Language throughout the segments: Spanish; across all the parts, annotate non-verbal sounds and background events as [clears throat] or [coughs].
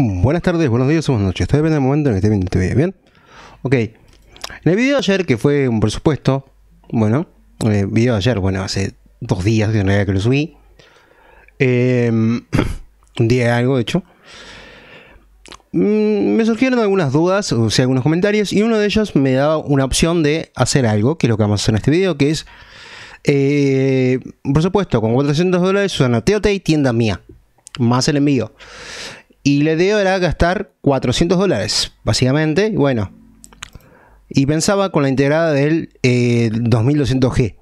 Buenas tardes, buenos días, buenas noches. Depende del momento en el que esté viendo este video, ¿bien? Ok. En el video de ayer, que fue un presupuesto, bueno, el video de ayer, bueno, hace dos días de una realidad que lo subí. Em, [coughs] un día de algo, de hecho. Mm, me surgieron algunas dudas, o sea, algunos comentarios, y uno de ellos me daba una opción de hacer algo, que es lo que vamos a hacer en este video, que es, eh, por supuesto, con 400 dólares, Susana TOT y tienda mía, más el envío. Y la idea era gastar 400 dólares, básicamente. Bueno, y pensaba con la integrada del 2200G. Eh,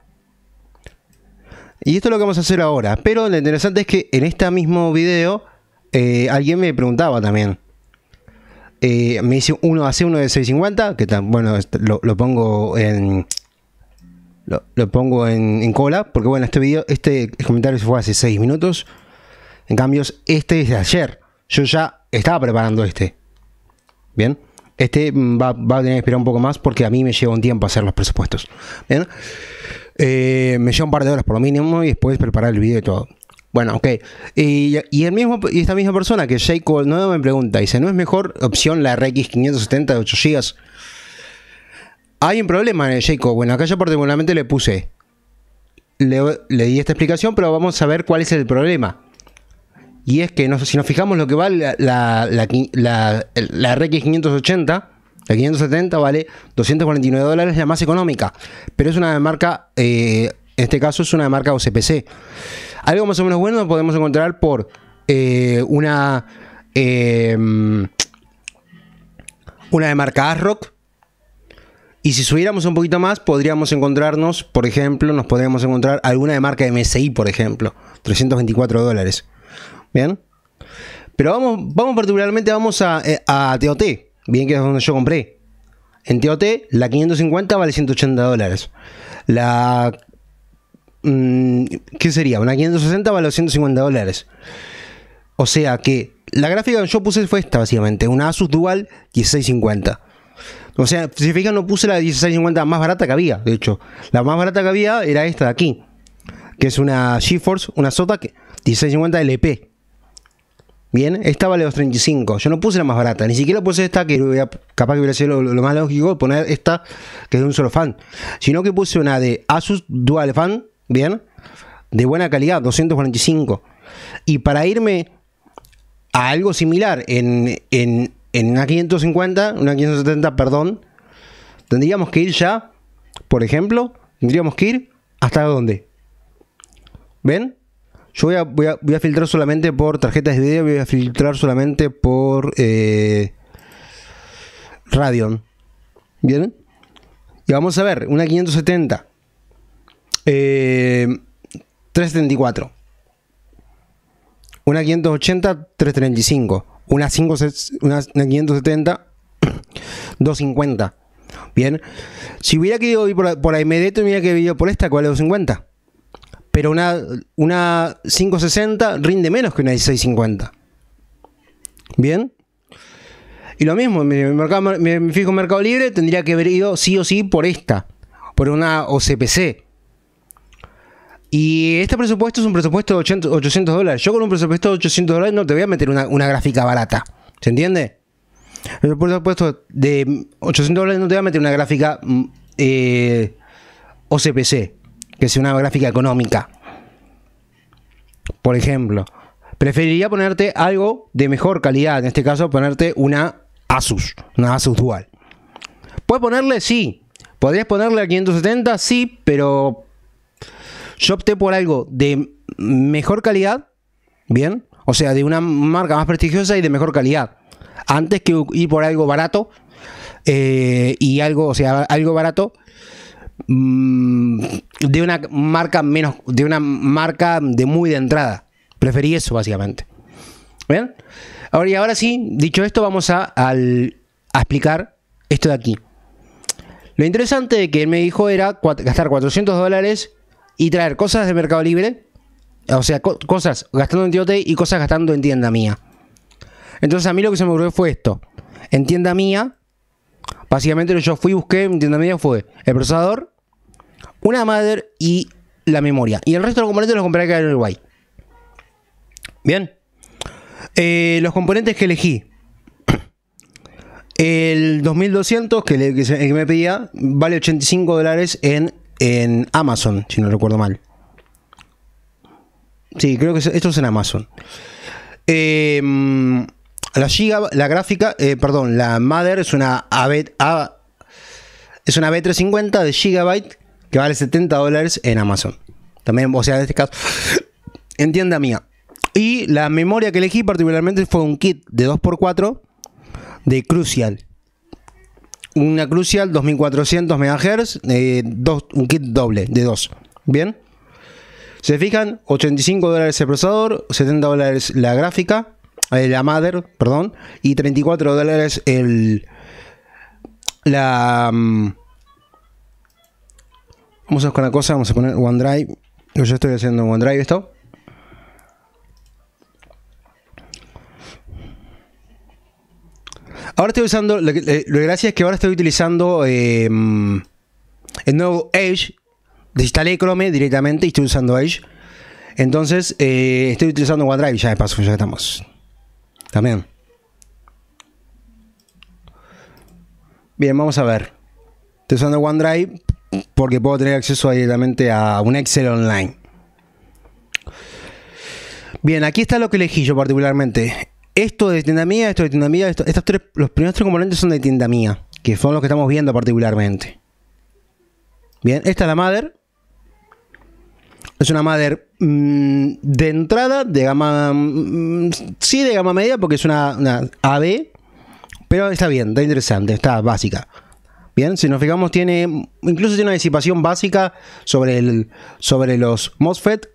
y esto es lo que vamos a hacer ahora. Pero lo interesante es que en este mismo video eh, alguien me preguntaba también. Eh, me hice uno, hace uno de 650, que tan, bueno, lo, pongo en... Lo, pongo en, cola, porque bueno, este video, este comentario fue hace 6 minutos. En cambio, este es de ayer. Yo ya estaba preparando este. Bien. Este mm, va, a tener que esperar un poco más porque a mí me lleva un tiempo hacer los presupuestos. Bien. Eh, me lleva un par de horas por lo mínimo y después preparar el video y todo. Bueno, ok. Y, el mismo, y esta misma persona que Jacob no me pregunta, dice, ¿no es mejor opción la RX 570 de 8 GB? Hay un problema en el Bueno, acá yo particularmente le puse, le, le di esta explicación, pero vamos a ver cuál es el problema. Y es que si nos fijamos lo que vale la, RX580, la 570 vale 249 dólares, la más económica. Pero es una de marca, eh, en este caso es una de marca OCPC. Algo más o menos bueno podemos encontrar por eh, una, em, una de marca ASRock. Y si subiéramos un poquito más, podríamos encontrarnos, por ejemplo, nos podríamos encontrar alguna de marca MSI, por ejemplo, 324 dólares. Bien. Pero vamos, vamos particularmente vamos a, eh, a TOT. Bien que es donde yo compré. En TOT la 550 vale 180 dólares. La... Mm, ¿Qué sería? Una 560 vale 150 dólares. O sea que la gráfica que yo puse fue esta básicamente. Una Asus Dual 1650. O sea, si fijan, no puse la 1650 más barata que había, de hecho. La más barata que había era esta de aquí, que es una GeForce, una SOTAC 1650 LP. Bien, esta vale 2.35. Yo no puse la más barata, ni siquiera puse esta que capaz que hubiera sido lo, más lógico poner esta que es de un solo fan, sino que puse una de Asus Dual Fan, bien, de buena calidad, 245. Y para irme a algo similar en, en una 550, una 570, perdón, tendríamos que ir ya, por ejemplo, tendríamos que ir hasta dónde. ¿Ven? Yo voy a, voy a, filtrar solamente por tarjetas de video, voy a filtrar solamente por eh, Radeon. ¿Bien? Y vamos a ver, una 570. 374. Eh, una 580, 335. Una, 5, una, 570, 250. [clears throat] Bien. Si hubiera querido ir por, por AMD, hubiera que ir por esta, ¿cuál es 250? pero una, una 560 rinde menos que una 650. ¿Bien? Y lo mismo, mi, fijo en Mercado Libre tendría que haber ido sí o sí por esta, por una OCPC. Y este presupuesto es un presupuesto de 800, dólares. Yo con un presupuesto de 800 dólares no te voy a meter una, gráfica barata. ¿Se entiende? El presupuesto de 800 dólares no te voy a meter una gráfica mm, eh, OCPC que sea una gráfica económica. Por ejemplo, preferiría ponerte algo de mejor calidad, en este caso ponerte una Asus, una Asus Dual. ¿Puedes ponerle? Sí. ¿Podrías ponerle a 570? Sí, pero yo opté por algo de mejor calidad, ¿bien? O sea, de una marca más prestigiosa y de mejor calidad. Antes que ir por algo barato eh, y algo, o sea, algo barato Mm, de una marca menos, de una marca de muy de entrada. Preferí eso, básicamente. ¿Bien? Ahora, y ahora sí, dicho esto, vamos a, explicar esto de aquí. Lo interesante que me dijo era gastar 400 dólares y traer cosas de Mercado Libre, o sea, cosas gastando en Tiote y cosas gastando en tienda mía. Entonces a mí lo que se me ocurrió fue esto. En tienda mía Básicamente lo que yo fui busqué en tienda media fue el procesador, una madre y la memoria. Y el resto de los componentes los compré acá en Uruguay. Bien. Eh, los componentes que elegí. [clears throat] El 2200, que, me pedía, vale 85 dólares en, en, Amazon, si no recuerdo mal. Sí, creo que esto es en Amazon. Eh, la la gráfica, eh, perdón, la Mother es una AB, A, es una B350 de Gigabyte que vale 70 dólares en Amazon. También, o sea, en este caso, [laughs] entienda mía. Y la memoria que elegí particularmente fue un kit de 2x4 de Crucial. Una Crucial 2400 MHz, eh, un kit doble de 2. ¿Bien? Se fijan, 85 dólares el procesador, 70 dólares la gráfica, eh, la madre, perdón, y 34 dólares el la mm, vamos a buscar una cosa, vamos a poner OneDrive. Yo estoy haciendo OneDrive esto. Ahora estoy usando, lo que, eh, es que ahora estoy utilizando eh, mm, el nuevo Edge. Desinstalé Chrome directamente y estoy usando Edge. Entonces, estoy utilizando OneDrive ya de paso, ya estamos. También. Bien, vamos a ver. Estoy usando OneDrive porque puedo tener acceso directamente a un Excel online. Bien, aquí está lo que elegí yo particularmente. Esto de tienda mía, esto de tienda mía, estos tres, los primeros tres componentes son de tienda mía, que son los que estamos viendo particularmente. Bien, esta es la madre, es una madre mm, de entrada, de gama. Mm, sí, de gama media, porque es una, una AB. Pero está bien, está interesante, está básica. Bien, si nos fijamos, tiene. Incluso tiene una disipación básica sobre, el, sobre los MOSFET.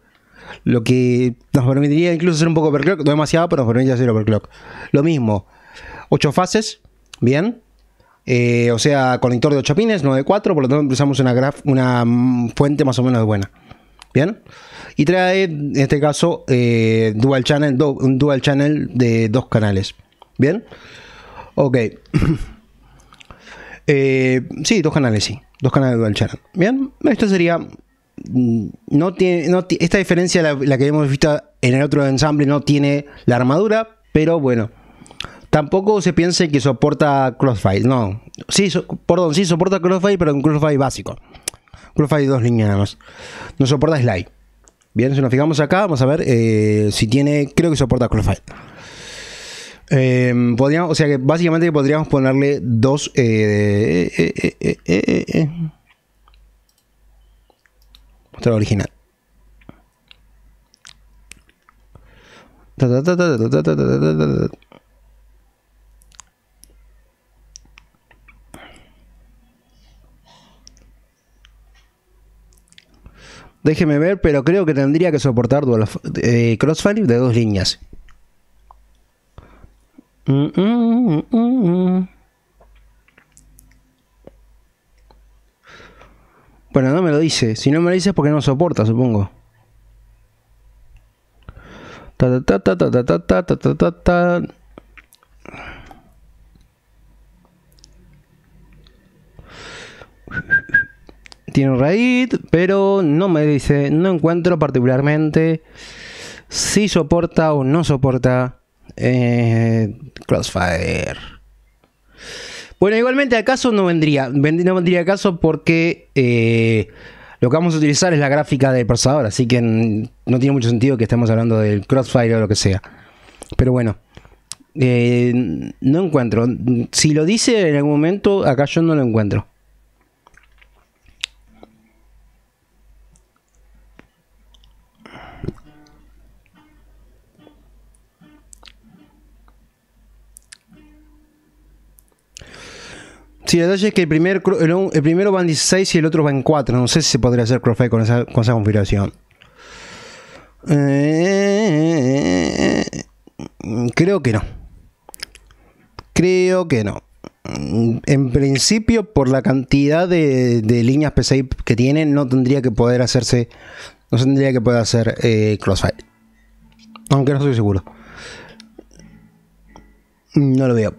Lo que nos permitiría incluso hacer un poco overclock. No demasiado, pero nos permite hacer overclock. Lo mismo. 8 fases. Bien. Eh, o sea, conector de 8 pines, no de 4. Por lo tanto, usamos una, graf, una mm, fuente más o menos buena. ¿Bien? Y trae, en este caso, eh, dual channel, un dual channel de dos canales. ¿Bien? Ok. [clears throat] Eh, sí, dos canales, sí. Dos canales dual channel. ¿Bien? Esto sería... Mm, no tiene, esta diferencia, la, que hemos visto en el otro ensamble, no tiene la armadura, pero bueno. Tampoco se piense que soporta Crossfire, no. Sí, perdón, sí soporta Crossfire, pero un Crossfire básico wi dos dos líneas nada más. No soporta Slide. Bien, si nos fijamos acá, vamos a ver si tiene. Creo que soporta wi Eh, podríamos, o sea que básicamente podríamos ponerle dos. Eh, original. Déjeme ver, pero creo que tendría que soportar crossfire de dos líneas. bueno, no me lo dice. Si no me lo dice es porque no soporta, supongo. tiene un Reddit, pero no me dice, no encuentro particularmente si soporta o no soporta eh, Crossfire. Bueno, igualmente acaso no vendría, no vendría acaso porque eh, lo que vamos a utilizar es la gráfica del procesador, así que no tiene mucho sentido que estemos hablando del Crossfire o lo que sea. Pero bueno. Eh, no encuentro. Si lo dice en algún momento, acá yo no lo encuentro. Si la detalle es que el, primer, el, primero va en 16 y el otro va en 4. No sé si se podría hacer crossfire con esa, con esa configuración. Eh, creo que no. Creo que no. En principio, por la cantidad de, de líneas PCI que tiene, no tendría que poder hacerse. No tendría que poder hacer eh, crossfire. Aunque no estoy seguro. No lo veo.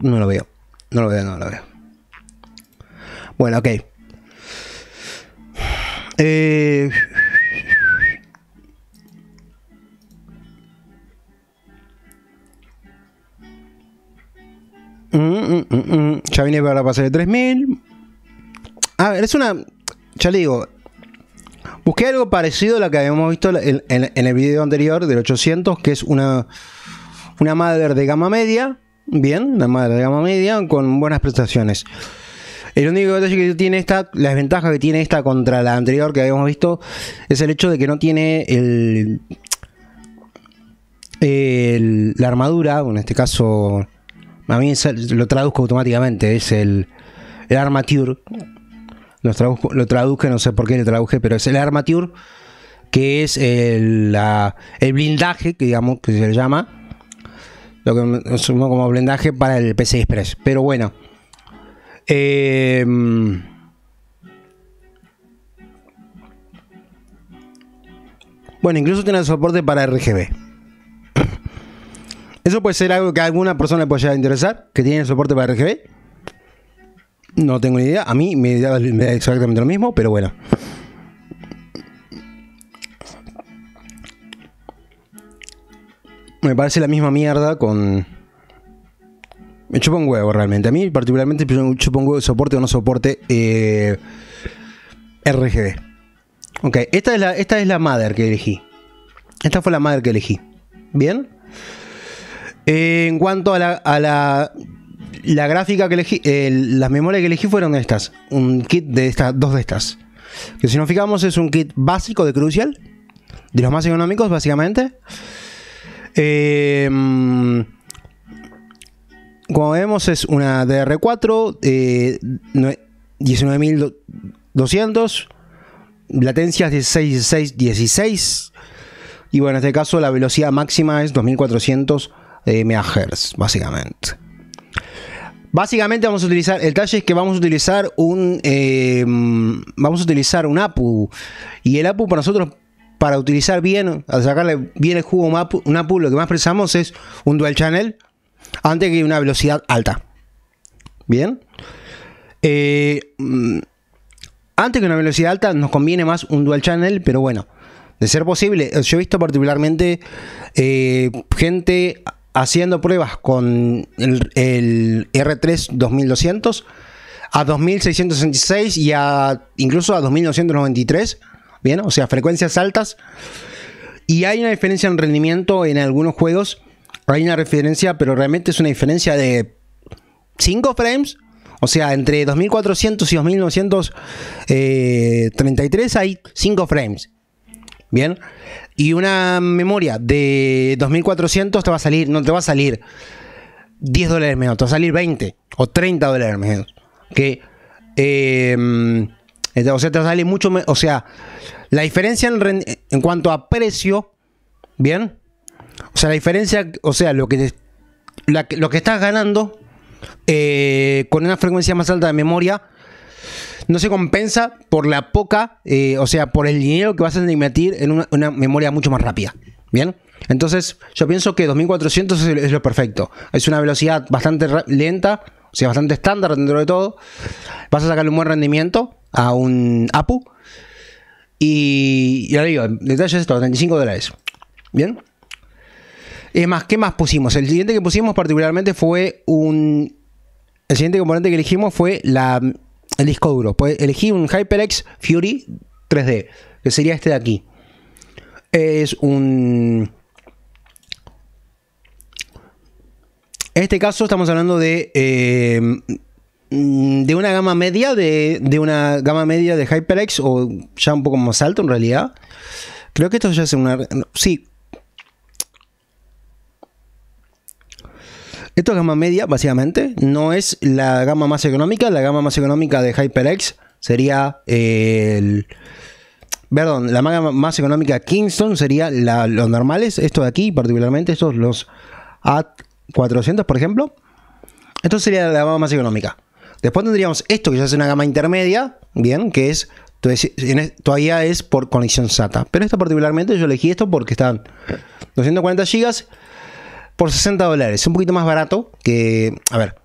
No lo veo. No lo veo, no lo veo. Bueno, ok. Eh, mm, mm, mm, ya vine para pasar de 3000. A ver, es una. Ya le digo. Busqué algo parecido a lo que habíamos visto en, en el video anterior del 800, que es una, una madre de gama media bien, la madre de gama media, con buenas prestaciones. El único detalle que tiene esta, la desventaja que tiene esta contra la anterior que habíamos visto, es el hecho de que no tiene el, la armadura, en este caso, a mí lo traduzco automáticamente, es el, armature. Lo traduzco, no sé por qué lo traduje, pero es el armature, que es el, el blindaje, que digamos que se le llama, lo que sumó como blindaje para el PC Express. Pero bueno. Em, bueno, incluso tiene soporte para RGB. [coughs] Eso puede ser algo que a alguna persona le pueda interesar, que tiene soporte para RGB. No tengo ni idea. A mí me da exactamente lo mismo, pero bueno. me parece la misma mierda con. Me chupa un huevo realmente. A mí, particularmente, me chupa un huevo soporte o no soporte eh, RGB. Ok, esta es, la, esta es la madre que elegí. Esta fue la madre que elegí. ¿Bien? en cuanto a la, la, gráfica que elegí, eh, las memorias que elegí fueron estas. Un kit de estas, dos de estas. Que si nos fijamos es un kit básico de Crucial. De los más económicos, básicamente. Em, como vemos es una DR4, 19.200, latencias 16, 16. Y bueno, en este caso la velocidad máxima es 2400 MHz, eh, básicamente. Básicamente vamos a utilizar, el detalle es que vamos a utilizar un, em, vamos a utilizar un APU. Y el APU para nosotros para utilizar bien, al sacarle bien el jugo una pool, lo que más precisamos es un dual channel antes que una velocidad alta. Bien. Eh, mm, antes que una velocidad alta nos conviene más un dual channel, pero bueno, de ser posible, eh, yo he visto particularmente eh, gente haciendo pruebas con el, R3 2200 a 2666 y a incluso a 2993 ¿bien? O sea, frecuencias altas. Y hay una diferencia en rendimiento en algunos juegos. Hay una referencia, pero realmente es una diferencia de 5 frames. O sea, entre 2400 y 2933 eh, hay 5 frames. Bien. Y una memoria de 2400 te va a salir, no te va a salir 10 dólares menos, te va a salir 20 o 30 dólares menos. Que. Em, o sea, te sale mucho. O sea, la diferencia en, cuanto a precio, ¿bien? O sea, la diferencia, o sea, lo que, lo que estás ganando eh, con una frecuencia más alta de memoria no se compensa por la poca, eh, o sea, por el dinero que vas a invertir en una memoria mucho más rápida, ¿bien? Entonces, yo pienso que 2400 es lo perfecto. Es una velocidad bastante lenta o sea, bastante estándar dentro de todo. Vas a sacarle un buen rendimiento a un APU. Y ya digo, el detalle es esto, 35 dólares. ¿Bien? Es más, ¿qué más pusimos? El siguiente que pusimos particularmente fue un... El siguiente componente que elegimos fue la, el disco duro. Pues elegí un HyperX Fury 3D, que sería este de aquí. Es un En este caso estamos hablando de... Eh, mm, de una gama media, de, una gama media de HyperX o ya un poco más alto en realidad. Creo que esto ya es una... Sí. Esto es gama media, básicamente. No es la gama más económica. La gama más económica de HyperX sería Perdón, la gama más económica Kingston sería los normales. Esto de aquí, particularmente, estos los... 400, por ejemplo. Esto sería la gama más económica. Después tendríamos esto, que ya es una gama intermedia, bien, que es todavía es por conexión SATA. Pero esto particularmente yo elegí esto porque están 240 GB por 60 dólares. Es un poquito más barato que, a ver,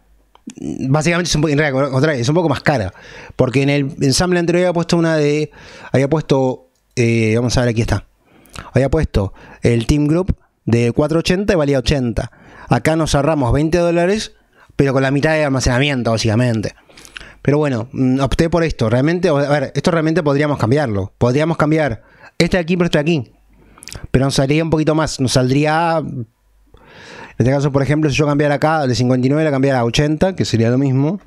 básicamente es un, poco más cara. Porque en el ensamble anterior había puesto una de, había puesto, eh, vamos a ver, aquí está. Había puesto el Team Group de 480 y valía 80 Acá nos ahorramos 20 dólares, pero con la mitad de almacenamiento, básicamente. Pero bueno, mm, opté por esto. Realmente, a ver, esto realmente podríamos cambiarlo. Podríamos cambiar este de aquí por este de aquí. Pero nos saldría un poquito más. Nos saldría. En este caso, por ejemplo, si yo cambiara acá de 59, la cambiara a 80, que sería lo mismo.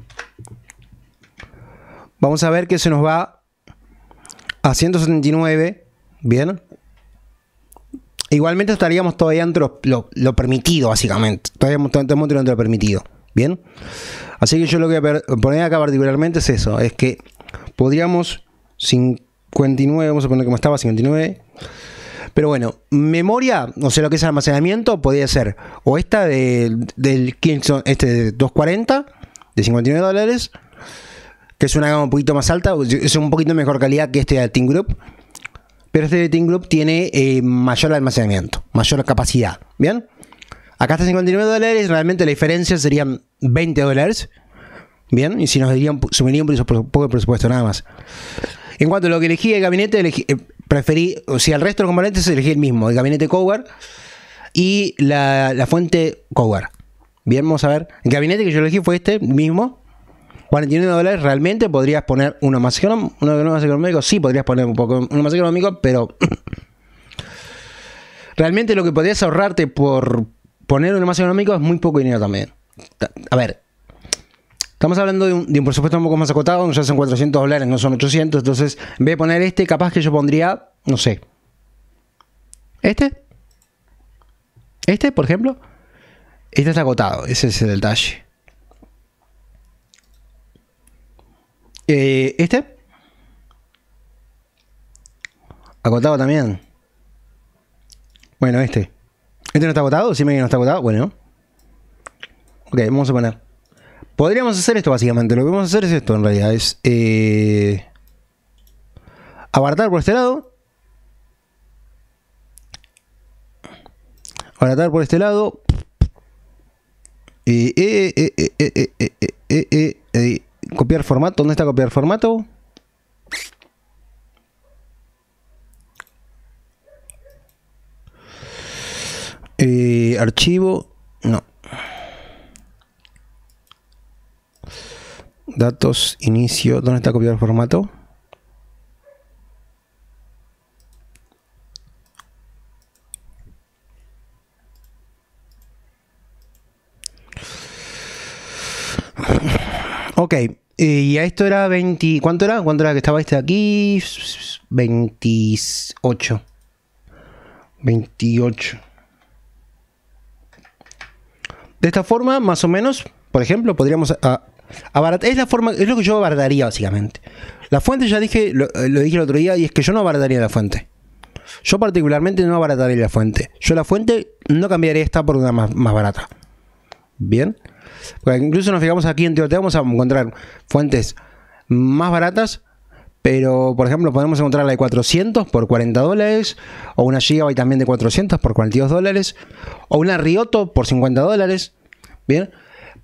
Vamos a ver que se nos va a 179. Bien. Igualmente estaríamos todavía dentro lo, lo, permitido, básicamente. Todavía estamos dentro de lo permitido. ¿Bien? Así que yo lo que voy a poner acá particularmente es eso. Es que podríamos 59, vamos a poner como estaba, 59. Pero bueno, memoria, no sé lo que es almacenamiento, podría ser o esta de, del Kingston, este de 240, de 59 dólares, que es una gama un poquito más alta, es un poquito mejor calidad que este de Team Group pero este Team Group tiene eh, mayor almacenamiento, mayor capacidad. ¿Bien? Acá está 59 dólares, realmente la diferencia serían 20 dólares. ¿Bien? Y si nos dirían, sumiría un poco de presupuesto, nada más. En cuanto a lo que elegí el gabinete, elegí, eh, preferí, o sea, el resto de los componentes elegí el mismo, el gabinete Coward y la, fuente Coward, Bien, vamos a ver. El gabinete que yo elegí fue este mismo, 49 dólares realmente podrías poner uno más, uno más económico. Sí, podrías poner un poco uno más económico, pero [clears throat] realmente lo que podrías ahorrarte por poner uno más económico es muy poco dinero también. A ver, estamos hablando de un, de un presupuesto un poco más acotado, no ya son 400 dólares, no son 800. Entonces, en a poner este, capaz que yo pondría, no sé, este. Este, por ejemplo. Este está acotado, ese es el detalle. este. Acotado también. Bueno, este. ¿Este no está agotado ¿Sí me no está agotado Bueno. Ok, vamos a poner. Podríamos hacer esto básicamente. Lo que vamos a hacer es esto en realidad. Es eh, por este lado. abaratar por este lado. Eh, eh, copiar formato. ¿Dónde está copiar formato? Eh, archivo, no. Datos, inicio, ¿dónde está copiar formato? Ok, y a esto era 20... ¿Cuánto era? ¿Cuánto era que estaba este de aquí? 28. 28. De esta forma, más o menos, por ejemplo, podríamos ah, Es la forma, es lo que yo abarataría básicamente. La fuente ya dije, eh, lo, dije el otro día, y es que yo no abarataría la fuente. Yo particularmente no abarataría la fuente. Yo la fuente no cambiaría esta por una más, más barata. Bien incluso nos fijamos aquí en Teotihuacán vamos a encontrar fuentes más baratas, pero por ejemplo podemos encontrar la de 400 por 40 dólares, o una Gigabyte también de 400 por 42 dólares, o una Rioto por 50 dólares, ¿bien?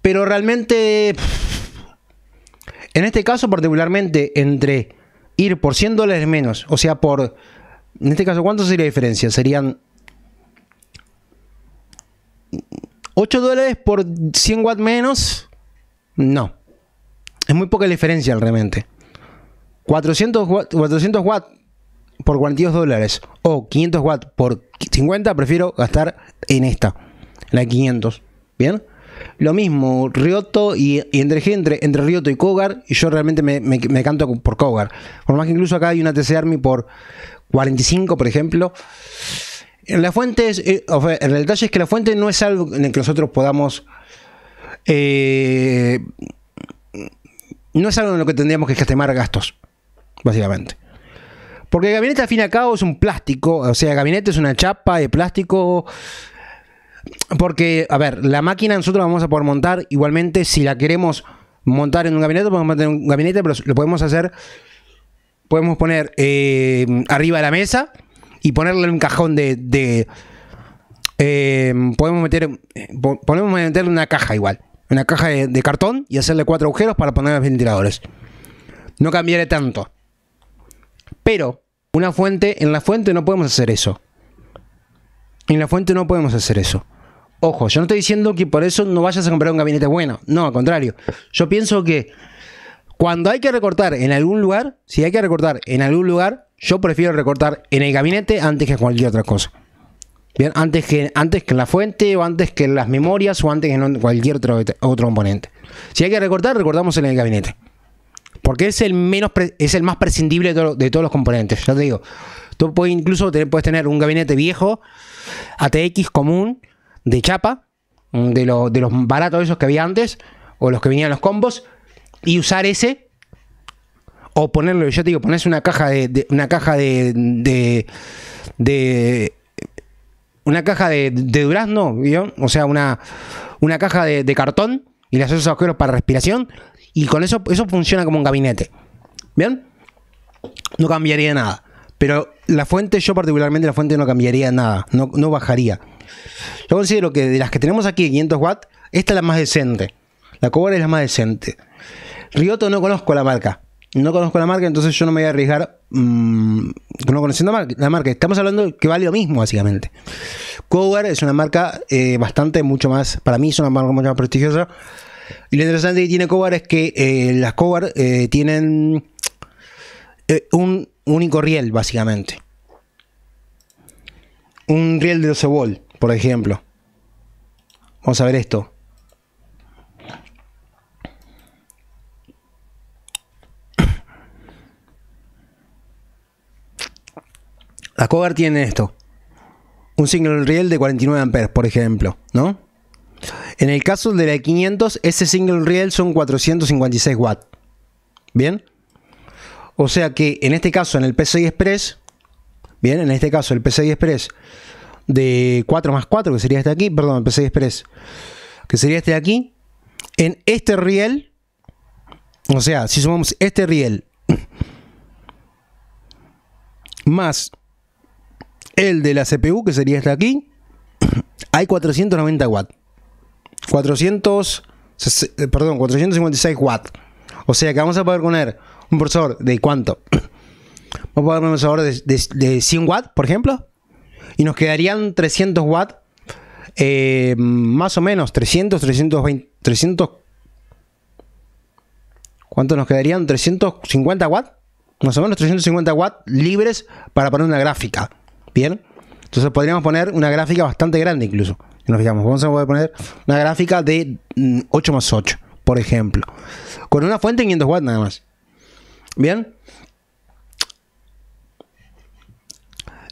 Pero realmente, en este caso particularmente, entre ir por 100 dólares menos, o sea, por... En este caso, ¿cuánto sería la diferencia? Serían 8 dólares por 100 watts menos, no. Es muy poca diferencia realmente. 400 400 por 42 dólares o 500 watts por 50, prefiero gastar en esta, la 500. ¿Bien? Lo mismo, Rioto y, entre, entre, entre y Kogar, y yo realmente me, canto por Kogar. Por más que incluso acá hay una TC Army por 45, por ejemplo. En fuente, eh, en el detalle es que la fuente no es algo en el que nosotros podamos. Eh, no es algo en lo que tendríamos que gestionar gastos, básicamente. Porque el gabinete, al fin y al cabo, es un plástico. O sea, el gabinete es una chapa de plástico. Porque, a ver, la máquina nosotros la vamos a poder montar igualmente si la queremos montar en un gabinete, podemos montar en un gabinete, pero lo podemos hacer. Podemos poner eh, arriba de la mesa y ponerle un cajón de. Em, podemos meter. Eh, podemos meterle una caja igual. Una caja de, de cartón y hacerle cuatro agujeros para poner los ventiladores. No cambiaré tanto. Pero, una fuente, en la fuente no podemos hacer eso. En la fuente no podemos hacer eso. Ojo, yo no estoy diciendo que por eso no vayas a comprar un gabinete bueno. No, al contrario. Yo pienso que cuando hay que recortar en algún lugar, si hay que recortar en algún lugar, yo prefiero recortar en el gabinete antes que cualquier otra cosa. Bien, antes que, antes que la fuente, o antes que las memorias, o antes que cualquier otro, componente. Si hay que recortar, recortamos en el gabinete. Porque es el, menos es el más prescindible de, todos los componentes. Ya te digo, tú puedes incluso tener, puedes tener un gabinete viejo, ATX común, de chapa, de, los de los baratos esos que había antes, o los que venían los combos, y usar ese o ponerlo, yo te digo, pones una caja de, una caja de, una caja de, durazno, ¿vio? o sea, una, una caja de, cartón y le haces esos agujeros para respiración y con eso eso funciona como un gabinete. ¿Bien? No cambiaría nada. Pero la fuente, yo particularmente la fuente no cambiaría nada, no, no bajaría. Yo considero que de las que tenemos aquí, 500 watts, esta es la más decente. La Cobra es la más decente. Rioto no conozco la marca, no conozco la marca, entonces yo no me voy a arriesgar mm, no conociendo la marca. Estamos hablando que vale lo mismo, básicamente. Cover es una marca eh, bastante, mucho más, para mí es una marca mucho más prestigiosa. Y lo interesante que tiene Cover es que eh, las Cover eh, tienen un único riel, básicamente. Un riel de 12 volt, por ejemplo. Vamos a ver esto. Las cover tienen esto. Un single riel de 49 amperes, por ejemplo, ¿no? En el caso de la 500, ese single riel son 456 watts. ¿Bien? O sea que en este caso, en el PCI Express, bien, en este caso el PCI Express de 4 más 4, que sería este de aquí, perdón, el PCI Express, que sería este de aquí, en este riel, o sea, si sumamos este riel [clears throat] más el de la CPU, que sería este aquí, [clears throat] hay 490 watts. 400, perdón, 456 watts. O sea que vamos a poder poner un procesador de cuánto? [clears throat] Vamos a poner un procesador de, 100 watts, por ejemplo. Y nos quedarían 300 watts, eh, más o menos 300, 320, 300. ¿Cuánto nos quedarían? 350 watts, más o menos 350 watts libres para poner una gráfica. Bien. Entonces podríamos poner una gráfica bastante grande incluso. Si nos fijamos, vamos a poder poner una gráfica de 8 mm, más 8, por ejemplo. Con una fuente de 500 watts nada más. Bien.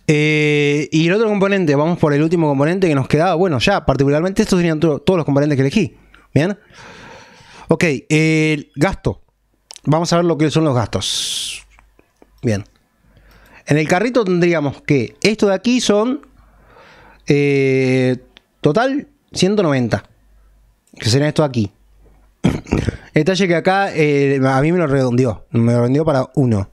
Eh, y el otro componente, vamos por el último componente que nos quedaba. Bueno, ya, particularmente estos serían todos los componentes que elegí. Bien. Ok, el gasto. Vamos a ver lo que son los gastos. Bien. En el carrito tendríamos que esto de aquí son eh, total 190. Que será esto de aquí. Detalle [coughs] que acá eh, a mí me lo redondeó. Me lo redondeó para uno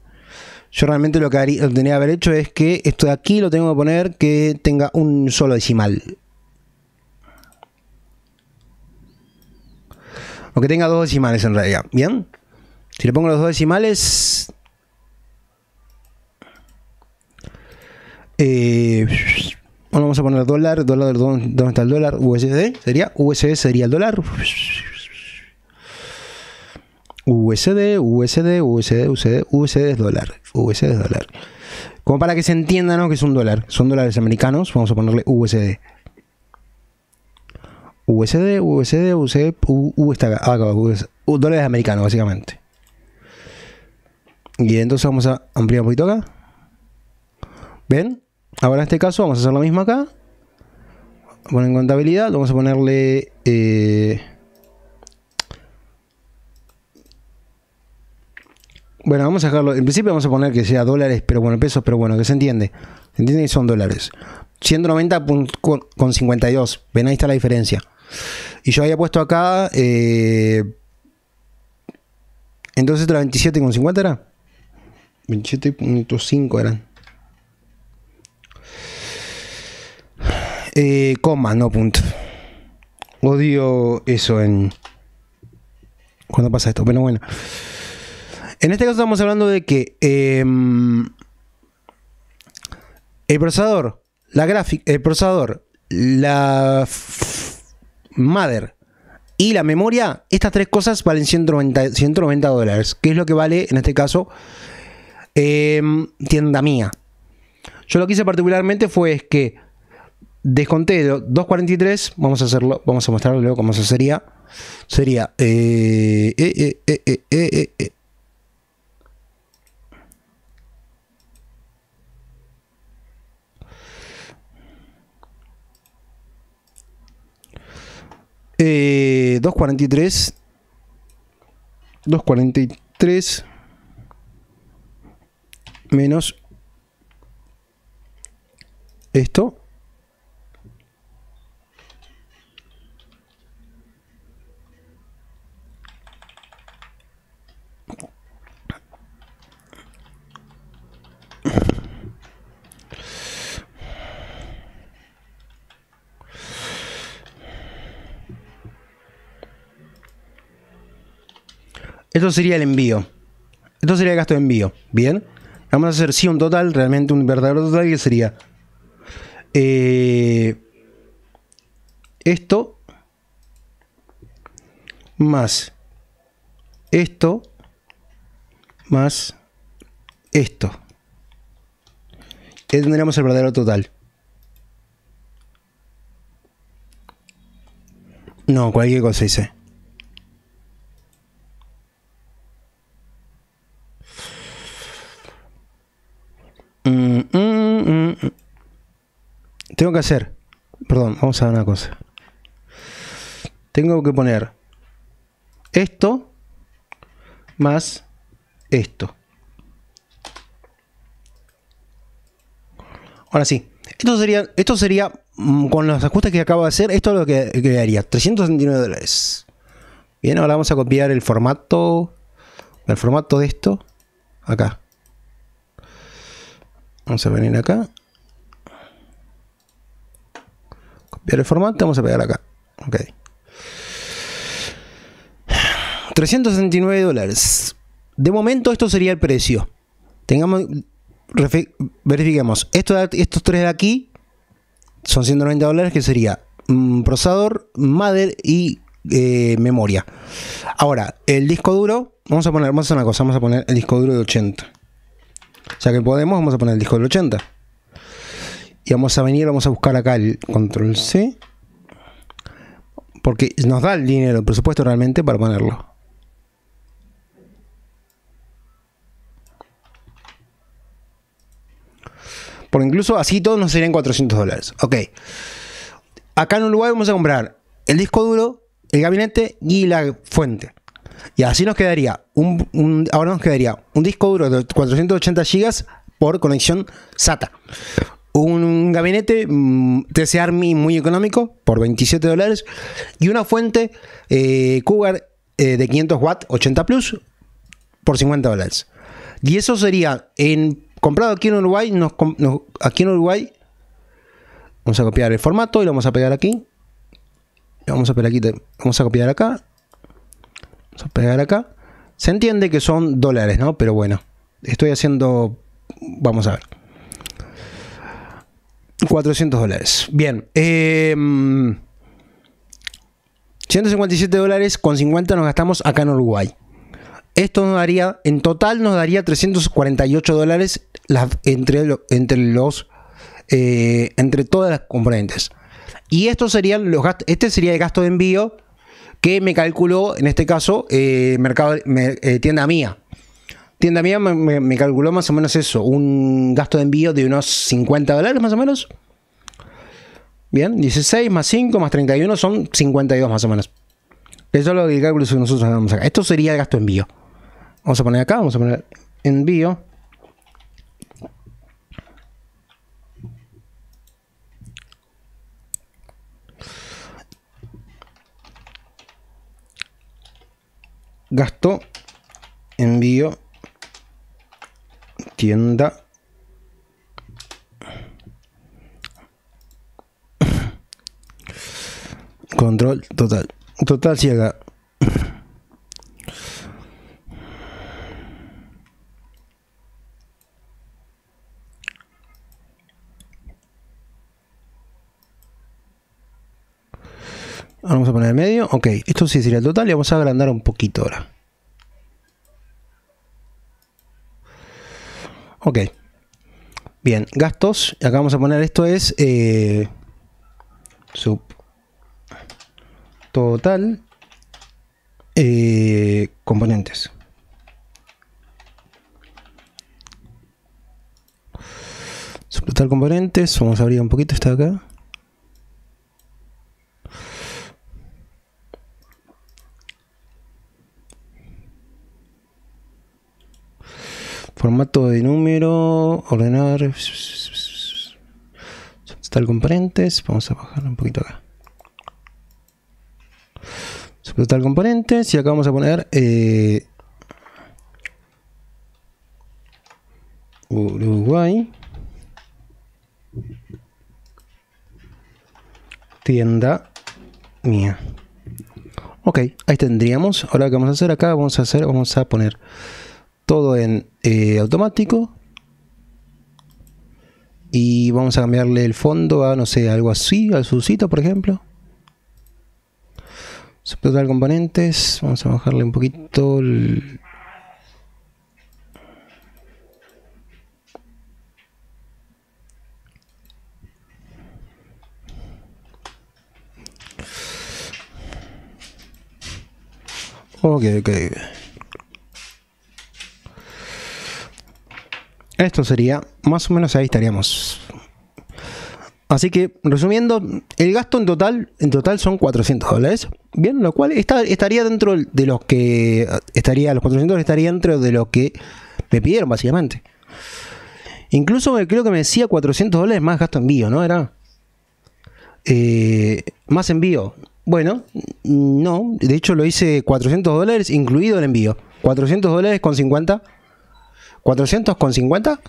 Yo realmente lo que tenía que haber hecho es que esto de aquí lo tengo que poner que tenga un solo decimal. O que tenga dos decimales en realidad. ¿Bien? Si le pongo los dos decimales, vamos a poner dólar, dólar, ¿dónde está el dólar? USD sería, USD sería el dólar. USD, USD, USD, USD, USD es dólar, USD es dólar. Como para que se entienda, ¿no? Que es un dólar, son dólares americanos, vamos a ponerle USD. USD, USD, USD, U, está acá, dólares americanos, básicamente. Y entonces vamos a ampliar un poquito acá. ¿Ven? Ahora en este caso vamos a hacer lo mismo acá. Bueno, en contabilidad vamos a ponerle... Eh, bueno, vamos a dejarlo. En principio vamos a poner que sea dólares, pero bueno, pesos, pero bueno, que se entiende. Se entiende que son dólares. 190 con 52. Ven, ahí está la diferencia. Y yo había puesto acá. Eh, entonces, esto era con era? 27.5 eran. Eh, coma, no punto. Odio eso en. Cuando pasa esto, pero bueno. En este caso estamos hablando de que. Em, el procesador, la gráfica, el procesador, la mother y la memoria, estas tres cosas valen 190, 190 dólares, que es lo que vale en este caso em, tienda mía. Yo lo que hice particularmente fue es que desconté 2.43, vamos a hacerlo, vamos a mostrarlo luego cómo se sería. Sería... Eh, eh, eh, Eh, 2.43. Eh, 2.43 eh, eh, menos esto. Esto sería el envío. Esto sería el gasto de envío. Bien. Vamos a hacer sí un total, realmente un verdadero total que sería eh, esto más esto más esto. Y tendríamos el verdadero total. No, cualquier cosa dice. hacer. Perdón, vamos a ver una cosa. Tengo que poner esto más esto. Ahora sí, esto sería, esto sería mm, con los ajustes que acabo de hacer, esto es lo que quedaría, 369 dólares. Bien, ahora vamos a copiar el formato, el formato de esto, acá. Vamos a venir acá Pero el formato vamos a pegar acá. Ok. 369 dólares. De momento esto sería el precio. Tengamos, verifiquemos. estos tres de aquí son 190 dólares que sería mm, procesador, madre y eh, memoria. Ahora, el disco duro, vamos a poner, vamos a hacer una cosa, vamos a poner el disco duro de 80. O Ya que podemos, vamos a poner el disco de 80 y vamos a venir, vamos a buscar acá el control C, porque nos da el dinero, el presupuesto realmente para ponerlo. Porque incluso así todos nos serían 400 dólares. Ok. Acá en un lugar vamos a comprar el disco duro, el gabinete y la fuente. Y así nos quedaría un, ahora nos quedaría un disco duro de 480 GB por conexión SATA un gabinete mm, TC Army muy económico por 27 dólares y una fuente eh, Cougar eh, de 500 watts 80 plus por 50 dólares. Y eso sería en comprado aquí en Uruguay, aquí en Uruguay vamos a copiar el formato y lo vamos a pegar aquí. Vamos a pegar aquí, vamos a copiar acá. Vamos a pegar acá. Se entiende que son dólares, ¿no? Pero bueno, estoy haciendo vamos a ver. 400 dólares. Bien. 157 em, dólares con 50 nos gastamos acá en Uruguay. Esto nos daría, en total nos daría 348 dólares entre, los, eh, entre todas las componentes. Y esto serían los gastos, este sería el gasto de envío que me calculó, en este caso, eh, mercado, eh, tienda mía. Tienda mía me, calculó más o menos eso, un gasto de envío de unos 50 dólares más o menos. Bien, 16 más 5 más 31 son 52 más o menos. Eso es lo que el cálculo que nosotros hagamos acá. Esto sería el gasto de envío. Vamos a poner acá, vamos a poner envío. Gasto envío tienda control total total ciega Vamos a poner el medio. Ok, esto sí sería el total y vamos a agrandar un poquito ahora. Ok. Bien, gastos. Acá vamos a poner esto es eh, sub total eh, componentes. Subtotal componentes. Vamos a abrir un poquito esta de acá. formato de número, ordenar, tal componentes, vamos a bajar un poquito acá. Total componentes y acá vamos a poner eh, Uruguay tienda mía. Ok, ahí tendríamos. Ahora que vamos a hacer acá, vamos a hacer, vamos a poner todo en eh, automático. Y vamos a cambiarle el fondo a, no sé, algo así, al sucito, por ejemplo. Subtotal componentes. Vamos a bajarle un poquito el... Ok, ok. Esto sería, más o menos ahí estaríamos. Así que, resumiendo, el gasto en total, en total son 400 dólares, bien, lo cual estaría dentro de los que, estaría, los 400 estaría dentro de lo que me pidieron, básicamente. Incluso creo que me decía 400 dólares más gasto envío, ¿no? Era eh, más envío. Bueno, no, de hecho lo hice 400 dólares incluido el envío. 400 dólares con 50 con 400 50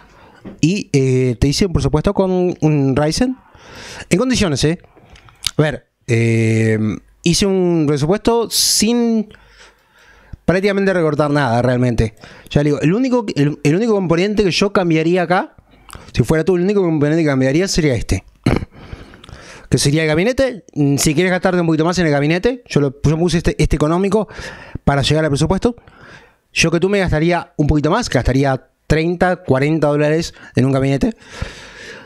y eh, te hice un presupuesto con un Ryzen en condiciones, ¿eh? A ver, eh, hice un presupuesto sin prácticamente recortar nada realmente. Ya digo, el único, el, único componente que yo cambiaría acá, si fuera tú, el único componente que cambiaría sería este. [clears throat] Que sería el gabinete. Mm, si quieres gastarte un poquito más en el gabinete, yo, lo, puse este, este económico para llegar al presupuesto. Yo que tú me gastaría un poquito más, gastaría 30, 40 dólares en un gabinete.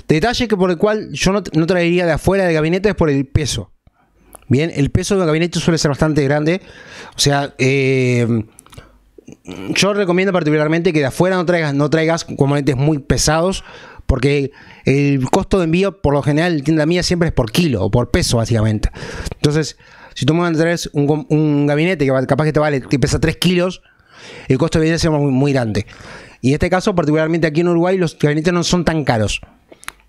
Detalle que por el cual yo no, traería de afuera del gabinete es por el peso. Bien, el peso de un gabinete suele ser bastante grande. O sea, eh, yo recomiendo particularmente que de afuera no traigas, no traigas componentes muy pesados. Porque el costo de envío, por lo general, en tienda mía siempre es por kilo o por peso, básicamente. Entonces, si tú me mandas un, gabinete que capaz que te vale, te pesa 3 kilos, el costo de vida es muy, muy grande. Y en este caso, particularmente aquí en Uruguay, los gabinetes no son tan caros.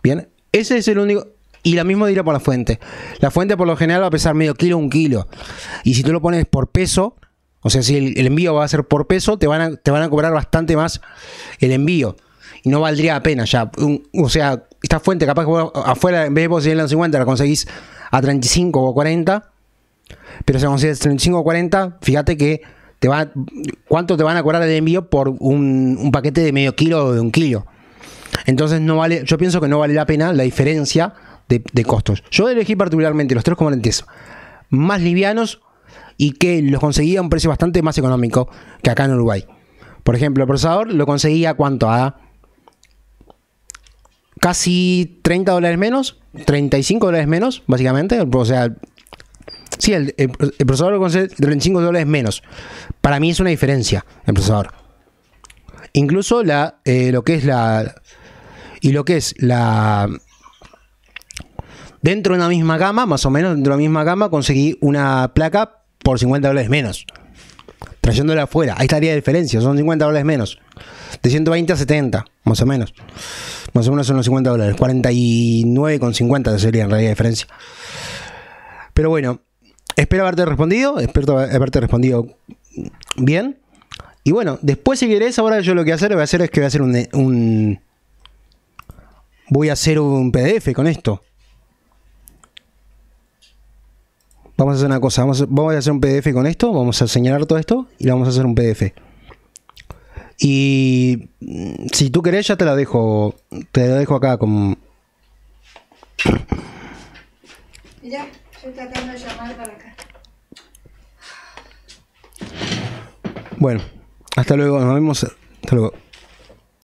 Bien, ese es el único. Y la mismo dirá por la fuente. La fuente por lo general va a pesar medio kilo, un kilo. Y si tú lo pones por peso, o sea, si el, envío va a ser por peso, te van a, te van a cobrar bastante más el envío. Y no valdría la pena ya. o sea, esta fuente capaz que afuera, en vez de conseguirla en 50, la conseguís a 35 o 40. Pero si la conseguís 35 o 40, fíjate que va, ¿cuánto te van a cobrar el envío por un, paquete de medio kilo o de un kilo? Entonces no vale, yo pienso que no vale la pena la diferencia de, costos. Yo elegí particularmente los tres componentes más livianos y que los conseguía a un precio bastante más económico que acá en Uruguay. Por ejemplo, el procesador lo conseguía cuánto a casi 30 dólares menos, 35 dólares menos, básicamente. O sea, Sí, el, procesador lo procesador con 35 dólares menos. Para mí es una diferencia el procesador. Incluso la, eh, lo que es la. Y lo que es la. Dentro de una misma gama, más o menos dentro de la misma gama, conseguí una placa por 50 dólares menos. Trayéndola afuera. Ahí estaría la diferencia. Son 50 dólares menos. De 120 a 70, más o menos. Más o menos son los 50 dólares. 49,50 sería en realidad la diferencia. Pero bueno, Espero haberte respondido, espero haberte respondido bien. Y bueno, después si querés, ahora yo lo que hacer, voy a hacer es que voy a hacer un, voy a hacer un PDF con esto. Vamos a hacer una cosa, vamos a, hacer un PDF con esto, vamos a señalar todo esto y vamos a hacer un PDF. Y si tú querés ya te la dejo, te la dejo acá con. Estoy tratando de llamar para acá. Bueno, hasta luego, nos vemos. Hasta luego.